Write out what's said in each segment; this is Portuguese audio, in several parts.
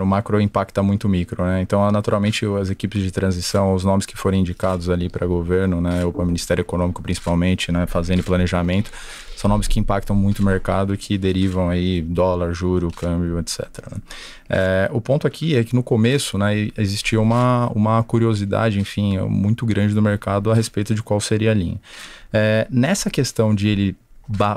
O macro impacta muito o micro, né? Então, ah, naturalmente, as equipes de transição, os nomes que forem indicados ali para governo, né, ou para Ministério Econômico principalmente, né, fazendo planejamento, são nomes que impactam muito o mercado e que derivam aí dólar, juro, câmbio, etc. Né? É, o ponto aqui é que no começo né, existia uma, uma curiosidade, enfim, muito grande do mercado a respeito de qual seria a linha. É, nessa questão de ele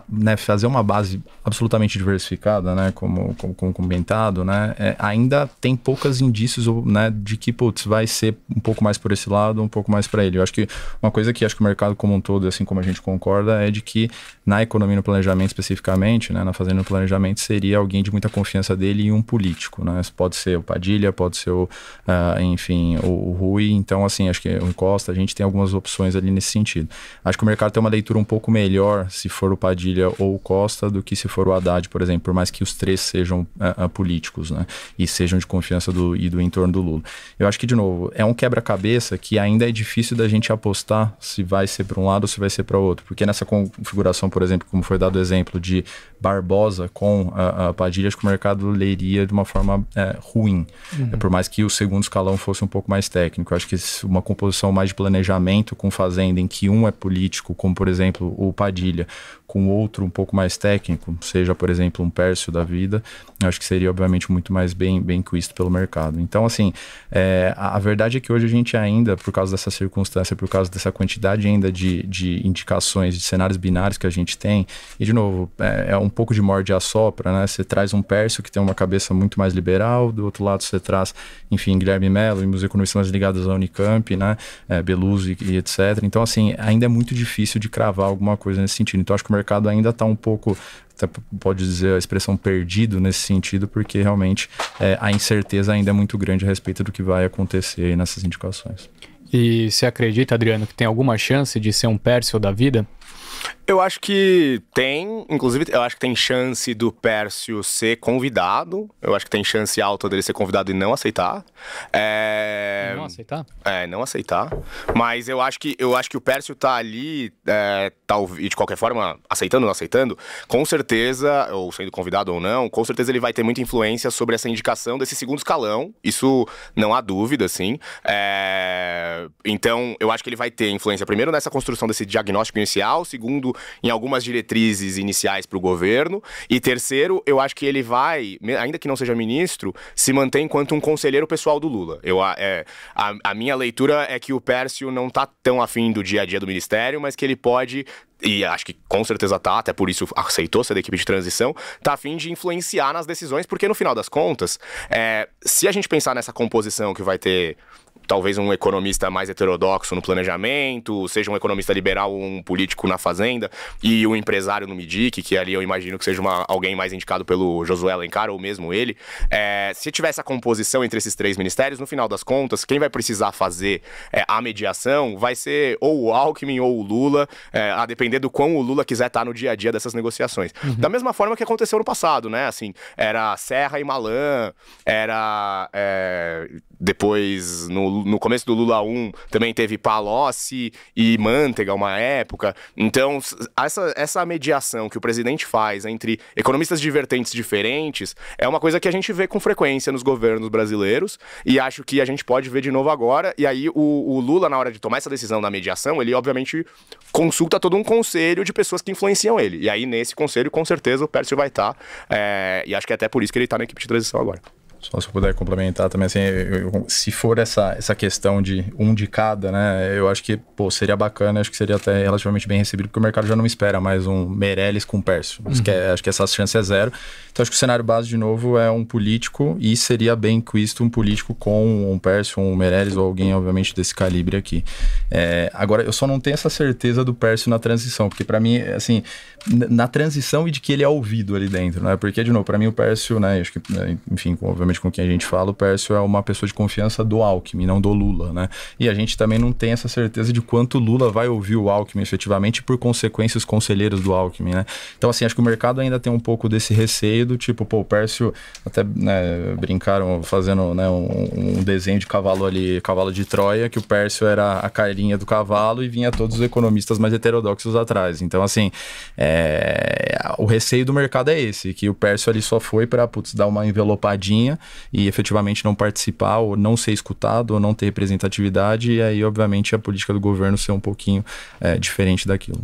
né, fazer uma base absolutamente diversificada, né, como, como, como comentado, né, é, ainda tem poucos indícios né, de que putz, vai ser um pouco mais por esse lado, um pouco mais para ele. Eu acho que uma coisa que acho que o mercado como um todo, assim como a gente concorda, é de que na economia no planejamento especificamente, né, na fazenda no planejamento, seria alguém de muita confiança dele e um político. Né? pode ser o Padilha, pode ser o, uh, enfim, o, o Rui. Então, assim, acho que o Encosta, a gente tem algumas opções ali nesse sentido. Acho que o mercado tem uma leitura um pouco melhor se for o Padilha ou o Costa do que se for o Haddad, por exemplo, por mais que os três sejam uh, políticos, né? E sejam de confiança do, e do entorno do Lula. Eu acho que, de novo, é um quebra-cabeça que ainda é difícil da gente apostar se vai ser para um lado ou se vai ser para outro. Porque nessa configuração, por exemplo, como foi dado o exemplo de Barbosa com a, Padilha, acho que o mercado leria de uma forma é, ruim. Uhum. por mais que o segundo escalão fosse um pouco mais técnico. Eu acho que uma composição mais de planejamento com fazenda, em que um é político, como por exemplo o Padilha, com outro um pouco mais técnico, seja, por exemplo, um Pércio da vida, eu acho que seria, obviamente, muito mais bem, bem quisto pelo mercado. Então, assim, é, a, verdade é que hoje a gente ainda, por causa dessa circunstância, por causa dessa quantidade ainda de, de indicações, de cenários binários que a gente tem, e, de novo, é, é um pouco de morde a sopra, né? Você traz um Pércio que tem uma cabeça muito mais liberal, do outro lado você traz, enfim, Guilherme Mello e meus economistas mais ligados à Unicamp, né? É, Beluso e, e etc. Então, assim, ainda é muito difícil de cravar alguma coisa nesse sentido. Então, acho que o mercado ainda está um pouco pode dizer a expressão perdido nesse sentido, porque realmente é, a incerteza ainda é muito grande a respeito do que vai acontecer nessas indicações. E você acredita, Adriano, que tem alguma chance de ser um Pércio da vida? Eu acho que tem, inclusive, eu acho que tem chance do Pércio ser convidado. Eu acho que tem chance alta dele ser convidado e não aceitar. É... Não aceitar? É, não aceitar. Mas eu acho que eu acho que o Pércio tá ali, é, tal, e de qualquer forma, aceitando ou não aceitando, com certeza, ou sendo convidado ou não, com certeza ele vai ter muita influência sobre essa indicação desse segundo escalão. Isso não há dúvida, assim. É... Então, eu acho que ele vai ter influência primeiro nessa construção desse diagnóstico inicial, segundo em algumas diretrizes iniciais para o governo. E terceiro, eu acho que ele vai, ainda que não seja ministro, se manter enquanto um conselheiro pessoal do Lula. Eu, é, a, a minha leitura é que o Pércio não está tão afim do dia a dia do ministério, mas que ele pode e acho que com certeza tá, até por isso aceitou ser da equipe de transição, tá a fim de influenciar nas decisões, porque no final das contas, é, se a gente pensar nessa composição que vai ter talvez um economista mais heterodoxo no planejamento, seja um economista liberal, um político na fazenda e um empresário no MIDIC, que ali eu imagino que seja uma, alguém mais indicado pelo Josué Alencar ou mesmo ele. É, se tiver essa composição entre esses três ministérios, no final das contas, quem vai precisar fazer é, a mediação vai ser ou o Alckmin ou o Lula, é, a depender do quão o Lula quiser estar tá no dia a dia dessas negociações. Uhum. Da mesma forma que aconteceu no passado, né? Assim, era Serra e Malan, era é, depois no no começo do Lula 1 também teve Palocci e Manteiga, uma época. Então, essa, essa mediação que o presidente faz entre economistas de vertentes diferentes é uma coisa que a gente vê com frequência nos governos brasileiros e acho que a gente pode ver de novo agora. E aí, o, o Lula, na hora de tomar essa decisão da mediação, ele obviamente consulta todo um conselho de pessoas que influenciam ele. E aí, nesse conselho, com certeza, o Pércio vai estar. Tá, é, e acho que é até por isso que ele está na equipe de transição agora. Só se eu puder complementar também, assim, eu, se for essa, essa questão de um de cada, né, eu acho que, pô, seria bacana, acho que seria até relativamente bem recebido, porque o mercado já não espera mais um Meirelles com Pércio. Uhum. Que é, acho que essa chance é zero. Então, acho que o cenário base, de novo, é um político e seria bem quisto um político com um Pércio, um Meirelles ou alguém, obviamente, desse calibre aqui. É, agora, eu só não tenho essa certeza do Pércio na transição, porque para mim, assim, na transição e de que ele é ouvido ali dentro, né, porque, de novo, para mim o Pércio, né, acho que, né, enfim, obviamente, geralmente com quem a gente fala, o Pércio é uma pessoa de confiança do Alckmin, não do Lula, né? E a gente também não tem essa certeza de quanto Lula vai ouvir o Alckmin efetivamente, por consequência, os conselheiros do Alckmin, né? Então, assim, acho que o mercado ainda tem um pouco desse receio do tipo, pô, o Pércio até né, brincaram fazendo né, um, um desenho de cavalo ali, cavalo de Troia, que o Pércio era a carinha do cavalo e vinha todos os economistas mais heterodoxos atrás. Então, assim, é... o receio do mercado é esse, que o Pércio ali só foi para, putz, dar uma envelopadinha e efetivamente não participar ou não ser escutado ou não ter representatividade, e aí, obviamente, a política do governo ser um pouquinho é, diferente daquilo.